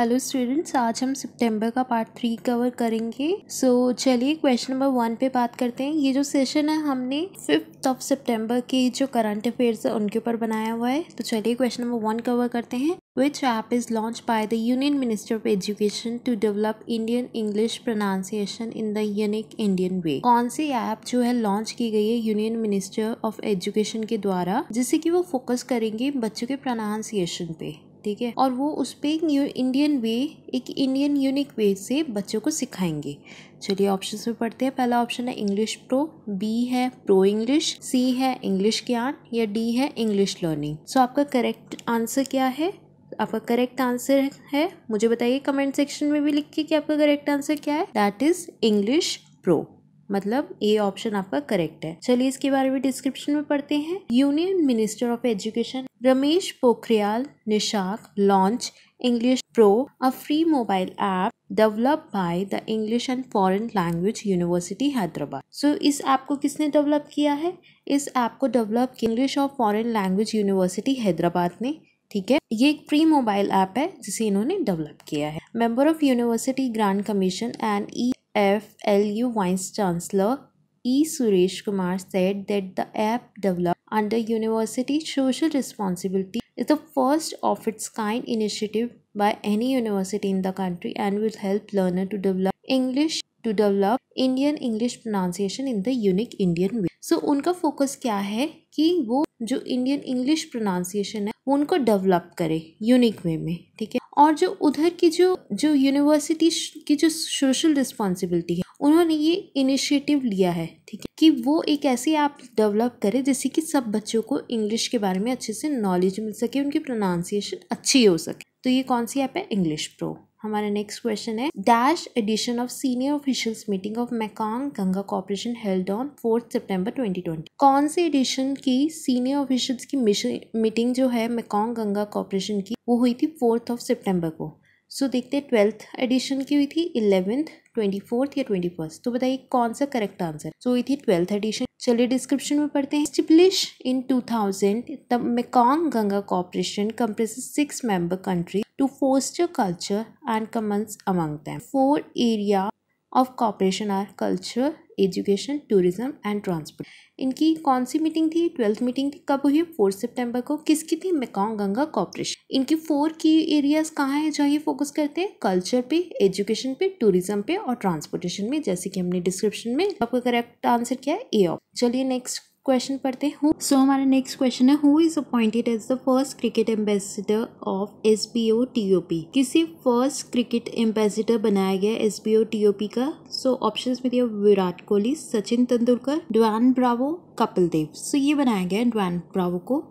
Hello students आज हम सितंबर का पार्ट थ्री कवर करेंगे सो so, चलिए क्वेश्चन नंबर वन पे बात करते हैं ये जो सेशन है हमने फिफ्थ ऑफ सितंबर के जो करंट अफेयर्स है उनके ऊपर बनाया हुआ है तो चलिए क्वेश्चन नंबर वन कवर करते हैं which app is launch by the union minister of education to develop Indian English pronunciation in the unique Indian way कौन सी ऐप जो है लॉन्च की गई है यूनियन मिनिस्टर ऑफ एजुकेशन के द्वारा जिससे कि वो फोकस करेंगे बच्चों के प्रोनाउंसिएशन पे ठीक है और वो उस पर एक इंडियन वे एक इंडियन यूनिक वे से बच्चों को सिखाएंगे चलिए ऑप्शन में पढ़ते हैं पहला ऑप्शन है इंग्लिश प्रो बी है प्रो इंग्लिश सी है इंग्लिश ज्ञान या डी है इंग्लिश लर्निंग सो आपका करेक्ट आंसर क्या है आपका करेक्ट आंसर है मुझे बताइए कमेंट सेक्शन में भी लिख के कि आपका करेक्ट आंसर क्या है दैट इज़ इंग्लिश प्रो मतलब ए ऑप्शन आपका करेक्ट है चलिए इसके बारे में डिस्क्रिप्शन में पढ़ते हैं union minister of education Ramesh Pokhriyal Nishank launch English pro a free mobile app develop by the English and foreign language university Hyderabad so इस ऐप को किसने डेवलप किया है इस ऐप को डेवलप इंग्लिश और फॉरेन लैंग्वेज यूनिवर्सिटी हैदराबाद ने ठीक है ये एक फ्री मोबाइल ऐप है जिसे इन्होंने डेवलप किया है member of university grant commission and E F. L. U. Vice Chancellor E. Suresh Kumar said that the app developed under university social responsibility is the first of its kind initiative by any university in the country and will help learner to develop English to develop Indian English pronunciation in the unique Indian way. So उनका focus क्या है कि वो जो Indian English pronunciation है उनको develop करे unique way में ठीक है और जो उधर की जो जो यूनिवर्सिटी की जो सोशल रिस्पॉन्सिबिलिटी है उन्होंने ये इनिशिएटिव लिया है ठीक है कि वो एक ऐसी ऐप डेवलप करे जिससे कि सब बच्चों को इंग्लिश के बारे में अच्छे से नॉलेज मिल सके उनकी प्रोनाउंसिएशन अच्छी हो सके तो ये कौन सी ऐप है इंग्लिश प्रो हमारा नेक्स्ट क्वेश्चन है dash edition of senior officials meeting of Mekong Ganga corporation held on fourth September 2020 कौन से एडिशन की सीनियर ऑफिशियल्स की मीटिंग जो है मैकॉन्ग गंगा कॉर्पोरेशन की वो हुई थी फोर्थ ऑफ सितंबर को सो so, देखते हैं ट्वेल्थ एडिशन की हुई थी इलेवेंथ ट्वेंटी फोर्थ या ट्वेंटी फर्स्ट तो बताइए कौन सा करेक्ट आंसर सो ये थी ट्वेल्थ एडिशन चलिए डिस्क्रिप्शन में पढ़ते हैं established in two thousand the Mekong Ganga cooperation comprises six member country to foster culture and commons among them. Four area of cooperation are culture, education tourism and transport इनकी कौन सी meeting थी twelfth meeting थी कब हुई fourth सितंबर को किसकी थी मेकॉन्ग गंगा कॉपरेशन इनकी फोर की एरियाज कहाँ हैं जहाँ ये फोकस करते हैं कल्चर पे एजुकेशन पे टूरिज्म पे और ट्रांसपोर्टेशन में जैसे कि हमने डिस्क्रिप्शन में आपका करेक्ट आंसर क्या है ए ऑफ चलिए नेक्स्ट क्वेश्चन पढ़ते हैं सो हमारा नेक्स्ट क्वेश्चन है who is appointed as the first cricket ambassador of S B O T O P किसी फर्स्ट क्रिकेट एम्बेसिडर बनाया गया S B O T O P का सो ऑप्शन में दिया Virat Kohli Sachin Tendulkar Dwayne Bravo Kapil Dev so ये बनाया गया ड्वान ब्रावो को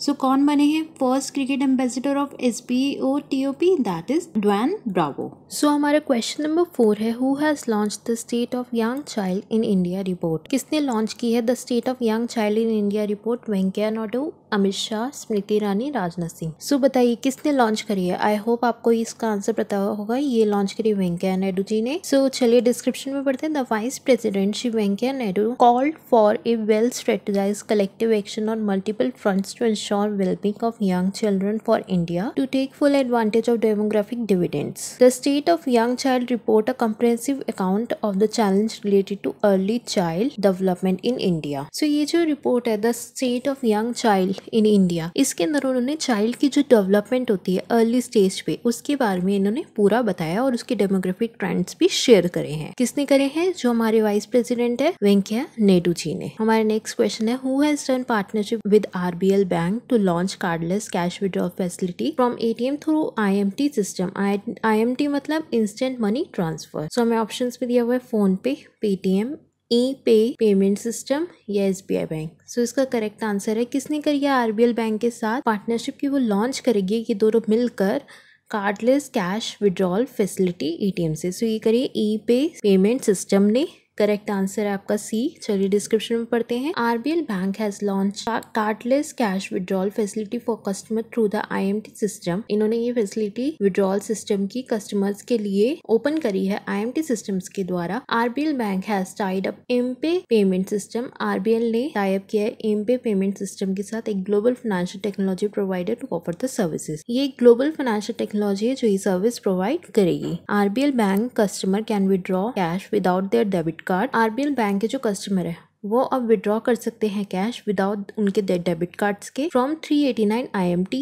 सो so, कौन बने हैं first cricket ambassador of S B O T O P that is Dwayne Bravo so हमारा क्वेश्चन नंबर फोर है who has launch the state of young child in India report किसने launch की है the state of young child in India report Venkaiah Naidu Amit Shah Smriti Irani Rajnath Singh so बताइए किसने launch करी है I hope आपको इसका आंसर पता होगा ये लॉन्च करी वेंकैया नायडू जी ने सो so, चलिए डिस्क्रिप्शन में पढ़ते हैं the vice president Shri Venkaiah Naidu called for a well strategize collective action on multiple fronts to ensure well-being of young children for India to take full advantage of demographic dividends. The State of Young Child report a comprehensive account of the challenge related to early child development in India. So ये जो report है the State of Young Child in India. इसके अंदर उन्होंने child की जो development होती है early stage पे उसके बारे में इन्होंने पूरा बताया और उसके demographic trends भी share करे हैं किसने करे हैं जो हमारे vice president है वेंकैया नेडू जी ने हमारे next question है who has done partnership with RBL Bank? bank to launch cardless cash withdrawal facility from ATM through IMT system. I, IMT मतलब instant money transfer. So हमें options में दिया हुआ है फोन पे Paytm E pay payment system या S B I bank so इसका correct answer है किसने करी है एल बैंक के साथ पार्टनरशिप की वो लॉन्च करेगी ये दोनों मिलकर cardless cash withdrawal facility T M से सो so ये करिए ई पे पेमेंट सिस्टम ने करेक्ट आंसर है आपका सी चलिए डिस्क्रिप्शन में पढ़ते हैं RBL bank has launch cardless cash withdrawal facility for customer through the IMT system इन्होंने ये फैसिलिटी विड्रॉल सिस्टम की कस्टमर्स के लिए ओपन करी है आईएमटी सिस्टम्स के द्वारा RBL bank has tied up pay payment system RBL ने टाइप किया है एम पे पेमेंट सिस्टम के साथ एक global financial technology provider to offer the services ये एक ग्लोबल फाइनेंशियल टेक्नोलॉजी है जो ये सर्विस प्रोवाइड करेगी RBL bank customer can withdraw cash without their debit card RBL bank के जो कस्टमर है वो अब विड्रॉ कर सकते हैं कैश विदाउट उनके डेबिट कार्ड्स के from 389 nine I M T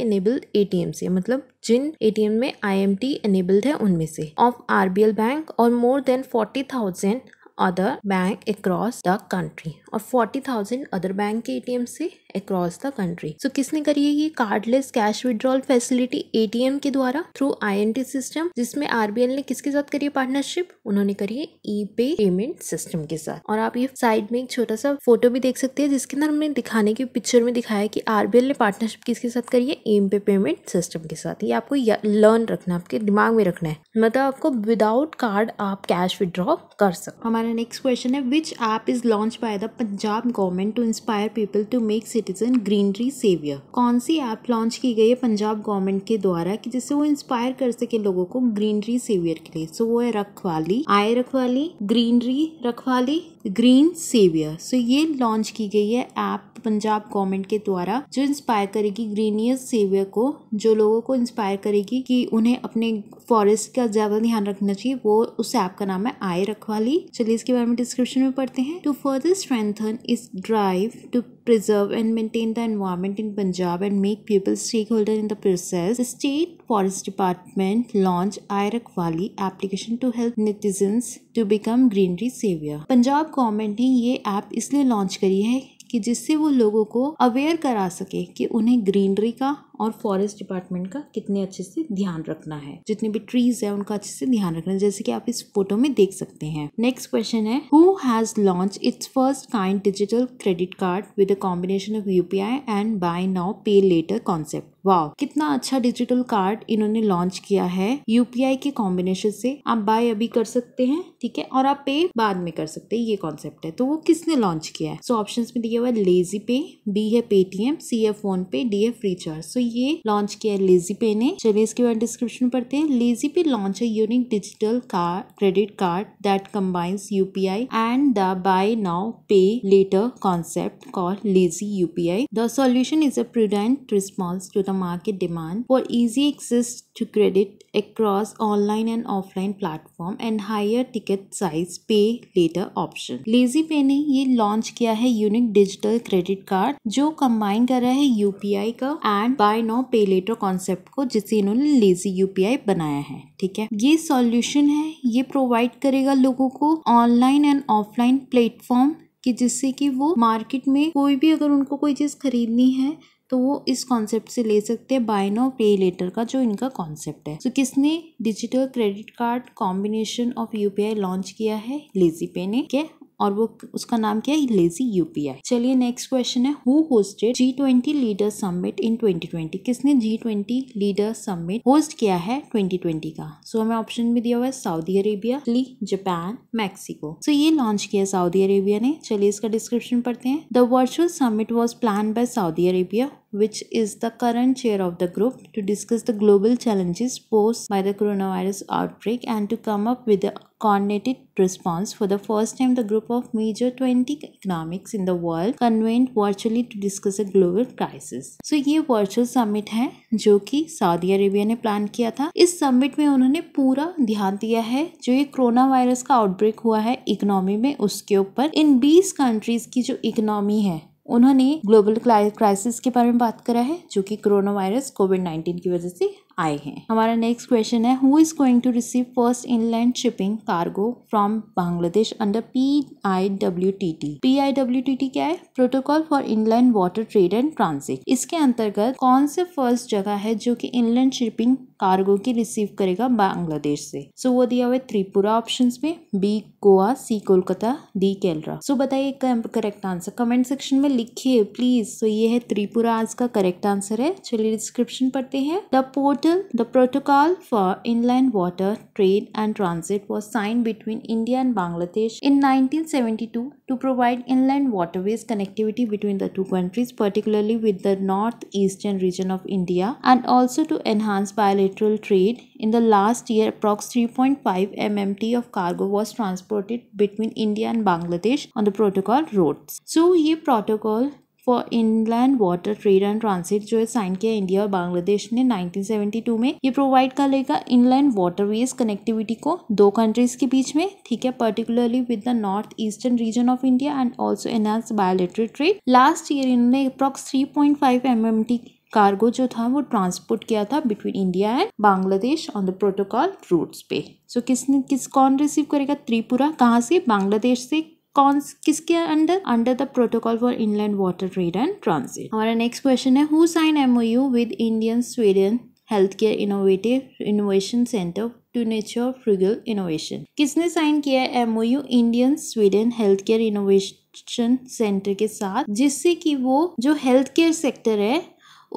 enabled A T से मतलब जिन एटीएम में आई एम टी एनेबल्ड है उनमें से of R B L bank और more than forty thousand other bank across the country और 40,000 other bank के एटीएम से across the country. So किसने करी है ये cardless cash withdrawal facility ATM के द्वारा थ्रू टी सिस्टम जिसमें आरबीएल ने किसके साथ करी है पार्टनरशिप उन्होंने करी है ई पे पेमेंट सिस्टम के साथ और आप ये साइड में एक छोटा सा फोटो भी देख सकते हैं जिसके अंदर हमने दिखाने की पिक्चर में दिखाया कि आरबीएल ने पार्टनरशिप किसके साथ करी है ई पे पेमेंट सिस्टम के साथ ये आपको लर्न रखना आपके दिमाग में रखना है मतलब आपको विदाउट कार्ड आप कैश विड्रॉ कर सकते हमारे हमारा नेक्स्ट क्वेश्चन है which app is launch by the Punjab government to inspire people to make citizen greenery saviour कौन सी ऐप लॉन्च की गई है पंजाब गवर्नमेंट के द्वारा कि जिससे वो इंस्पायर कर सके लोगों को ग्रीनरी सेवियर के लिए सो so, वो है रखवाली आय रखवाली ग्रीनरी रखवाली ग्रीन सेवियर सो ये लॉन्च की गई है ऐप पंजाब गवर्नमेंट के द्वारा जो इंस्पायर करेगी ग्रीनियस सेवियर को जो लोगों को इंस्पायर करेगी कि उन्हें अपने फॉरेस्ट का ज्यादा ध्यान रखना चाहिए वो उस ऐप का नाम है आई रखवाली चलिए इसके बारे में डिस्क्रिप्शन में पढ़ते हैं to further strengthen is drive to preserve and maintain the environment in Punjab and make people stakeholder in the process, the State Forest Department launched IRAC Valley application to help netizens to become greenery savior. Punjab government ne ye app isliye launch kari hai कि जिससे वो लोगों को aware करा सके कि उन्हें greenery का और फॉरेस्ट डिपार्टमेंट का कितने अच्छे से ध्यान रखना है जितने भी ट्रीज है उनका अच्छे से ध्यान रखना है जैसे कि आप इस फोटो में देख सकते हैं नेक्स्ट क्वेश्चन है who has launch its first kind digital credit card with a combination of UPI and buy now pay later concept वाह कितना अच्छा डिजिटल कार्ड इन्होंने लॉन्च किया है यूपीआई के कॉम्बिनेशन से आप बाय अभी कर सकते हैं ठीक है और आप पे बाद में कर सकते हैं ये कॉन्सेप्ट है तो वो किसने लॉन्च किया है सो so, ऑप्शंस में दिया हुआ है लेजी पे बी है पेटीएम सी है फोन पे डी है फ्रीचार्ज चार्ज सो ये लॉन्च किया है लेजी पे ने चलिए इसके बाद डिस्क्रिप्शन पढ़ते हैं लेजी पे लॉन्च है unique digital card credit card that combines UPI and the buy now pay later concept call lazy UPI the solution is a prudent response to the market demand for easy access to credit across online and offline platform and higher ticket size pay later option. lazy pay ने ये launch किया है unique digital credit card जो combine कर रहा है UPI का and buy buy now pay later concept को जिसे इन्होंने लेजी यूपीआई बनाया है ठीक है ये सॉल्यूशन है ये प्रोवाइड करेगा लोगों को ऑनलाइन एंड ऑफलाइन प्लेटफॉर्म कि जिससे कि वो मार्केट में कोई भी अगर उनको कोई चीज़ खरीदनी है तो वो इस कॉन्सेप्ट से ले सकते हैं बाय नो पे लेटर का जो इनका कॉन्सेप्ट है तो so, किसने digital credit card combination of UPI launch किया है लेजी पे ने क्या और वो उसका नाम क्या है लेजी यूपीआई चलिए नेक्स्ट क्वेश्चन है who hosted G twenty leader summit in 2020 किसने G twenty leader summit host किया है 2020 का सो so, हमें ऑप्शन भी दिया हुआ है Saudi Arabia Italy Japan Mexico so ये लॉन्च किया सऊदी अरेबिया ने चलिए इसका डिस्क्रिप्शन पढ़ते हैं the virtual summit was plan by Saudi Arabia which is the current chair of the group, to discuss the global challenges posed by the coronavirus outbreak and to come up with a coordinated response. For the first time, the group of major 20 economics in the world convened virtually to discuss a global crisis. So ye virtual summit hai jo ki saudi arabia ne plan kiya tha is summit mein unhone pura dhyan diya hai jo ye coronavirus ka outbreak hua hai economy mein uske upar in 20 countries ki jo economy hai उन्होंने global crisis के बारे में बात करा है जो कि corona virus Covid nineteen की वजह से आए हैं हमारा नेक्स्ट क्वेश्चन है who is going to receive first inland shipping cargo from Bangladesh under P I W T T P I W T T क्या है protocol for inland water trade and transit इसके अंतर्गत कौन से फर्स्ट जगह है जो कि इनलैंड शिपिंग कार्गो की रिसीव करेगा बांग्लादेश से सो so, वो दिया हुआ है त्रिपुरा ऑप्शन में B Goa C Kolkata D केलरा सो बताइए करेक्ट आंसर कमेंट सेक्शन में लिखिए प्लीज सो so, ये है त्रिपुरा आज का करेक्ट आंसर है चलिए डिस्क्रिप्शन पढ़ते हैं the port the protocol for inland water trade and transit was signed between India and Bangladesh in 1972 to provide inland waterways connectivity between the two countries, particularly with the northeastern region of India, and also to enhance bilateral trade. In the last year, approx. 3.5 MMT of cargo was transported between India and Bangladesh on the protocol routes. So, ये protocol for inland water trade and transit जो है sign किया India और बांग्लादेश ने 1972 में ये provide कर लेगा इनलैंड वेज कनेक्टिविटी को दो कंट्रीज के बीच में ठीक है particularly with the north eastern region of India and also enhance bilateral trade last year इन्होंने approx three point five M M T cargo जो था वो ट्रांसपोर्ट किया था between India and Bangladesh on the protocol routes पे so so, किसने किस कौन रिसीव करेगा त्रिपुरा कहाँ से बांग्लादेश से कौन किसके under under the protocol for inland water trade and transit हमारा नेक्स्ट क्वेश्चन है who sign M O U with Indian Sweden health care innovative innovation centre to nature frugal innovation किसने साइन किया है M O U Indian Sweden health care innovation centre के साथ जिससे कि वो जो हेल्थ केयर सेक्टर है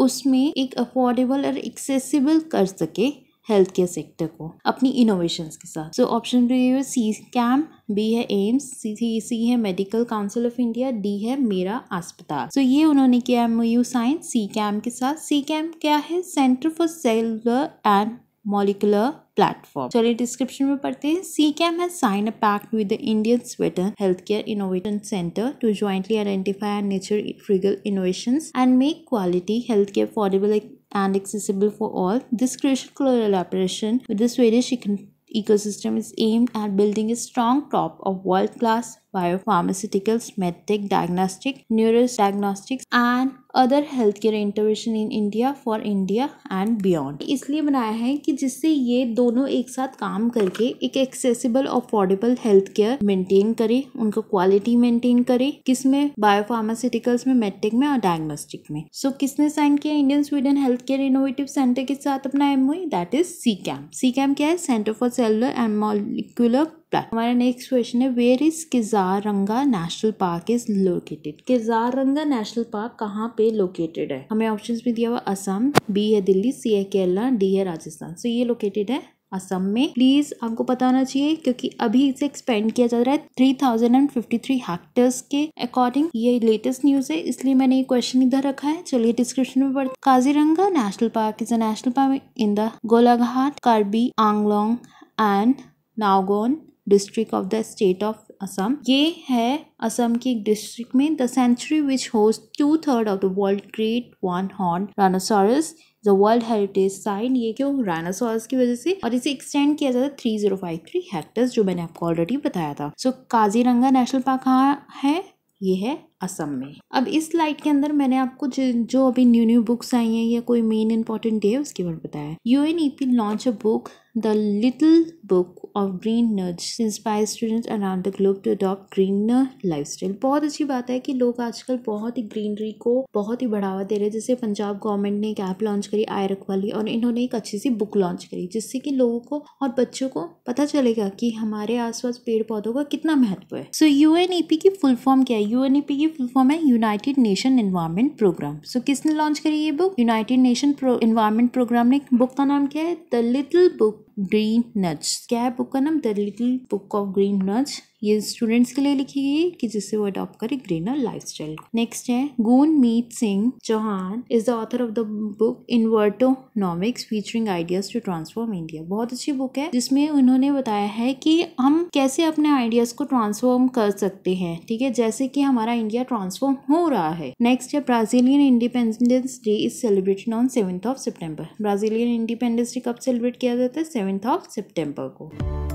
उसमें एक अफोर्डेबल और एक्सेसिबल कर सके हेल्थ केयर सेक्टर को अपनी इनोवेशन के साथ सो ऑप्शन डी है सी कैम बी है एम्स सी सी है medical council of India D है मेरा अस्पताल सो so, ये उन्होंने किया M O U sign C CAM के साथ सी कैम क्या है centre for cellular and molecular platform. So the description में पढ़ते हैं. CCAM has signed a pact with the Indian Sweater Healthcare Innovation Center to jointly identify and nurture frugal innovations and make quality healthcare affordable and accessible for all. This crucial collaboration with the Swedish ecosystem is aimed at building a strong crop of world-class biopharmaceuticals, medtech, diagnostic, neurodiagnostics, and other health care intervention in India for India and beyond इसलिए बनाया है कि जिससे ये दोनों एक साथ काम करके एक accessible affordable health care maintain करे उनका क्वालिटी मेंटेन करे किसमें बायोफार्मास्यूटिकल्स में मेडटेक में और डायग्नोस्टिक में सो so, किसने साइन किया Indian Sweden health care innovative centre के साथ अपना M O that is C CAM C CAM क्या है centre for cellular and molecular plan हमारा नेक्स्ट क्वेश्चन है where is Kaziranga national park is located Kaziranga national park कहाँ पे लोकेटेड है हमें ऑप्शन भी दिया हुआ असम बी है दिल्ली सी है केरला डी है राजस्थान सो so, ये लोकेटेड है असम में प्लीज़ आपको पता होना चाहिए क्योंकि अभी इसे एक्सपेंड किया जा रहा है three thousand and fifty three hectares के अकॉर्डिंग ये लेटेस्ट न्यूज़ है इसलिए मैंने ये क्वेश्चन इधर रखा है चलिए डिस्क्रिप्शन में पढ़ते Kaziranga national park is a national park in the Golaghat Karbi Anglong and Nagaon district of the state of Assam ये है असम की एक डिस्ट्रिक्ट में the sanctuary which host two third of the world great one horn rhinoceros the world heritage site ये क्यों रानासोरस की वजह से और इसे एक्सटेंड किया जाता है three zero five three hectares जो मैंने आपको ऑलरेडी बताया था so so, Kaziranga national park कहाँ है ये है असम में अब इस स्लाइड के अंदर मैंने आपको जो अभी न्यू न्यू बुक्स आई हैं या कोई मेन इंपॉर्टेंट डे है उसके बारे में बताया U N E P launch a book The Little Book of Green Nudge student around around the globe to adopt lifestyle बहुत अच्छी बात है कि लोग आजकल बहुत ही ग्रीनरी को बहुत ही बढ़ावा दे रहे हैं जैसे पंजाब गवर्नमेंट ने एक ऐप लॉन्च करी आयरक वाली और इन्होंने एक अच्छी सी बुक लॉन्च करी जिससे कि लोगों को और बच्चों को पता चलेगा कि हमारे आसपास पेड़ पौधों का कितना महत्व है so U N E P की फुल फॉर्म क्या है यू एन ई पी की फुल फॉर्म है united nation environment programme so किसने लॉन्च करी ये book united nation environment programme ने बुक का नाम क्या है the little book green nudge क्या है बुक का नाम the little book of green nudge ये स्टूडेंट्स के लिए लिखी गई कि जिससे वो अडॉप्ट करे ग्रीनर लाइफस्टाइल को नेक्स्ट है Gurmeet Singh Chauhan is the author of the book invertonomics featuring ideas to transform India बहुत अच्छी बुक है जिसमें उन्होंने बताया है कि हम कैसे अपने आइडियाज को ट्रांसफॉर्म कर सकते हैं ठीक है जैसे कि हमारा इंडिया ट्रांसफॉर्म हो रहा है नेक्स्ट है Brazilian independence day is celebrated on seventh of September Brazilian independence day कब सेलिब्रेट किया जाता है सेवेंथ ऑफ सेप्टेम्बर को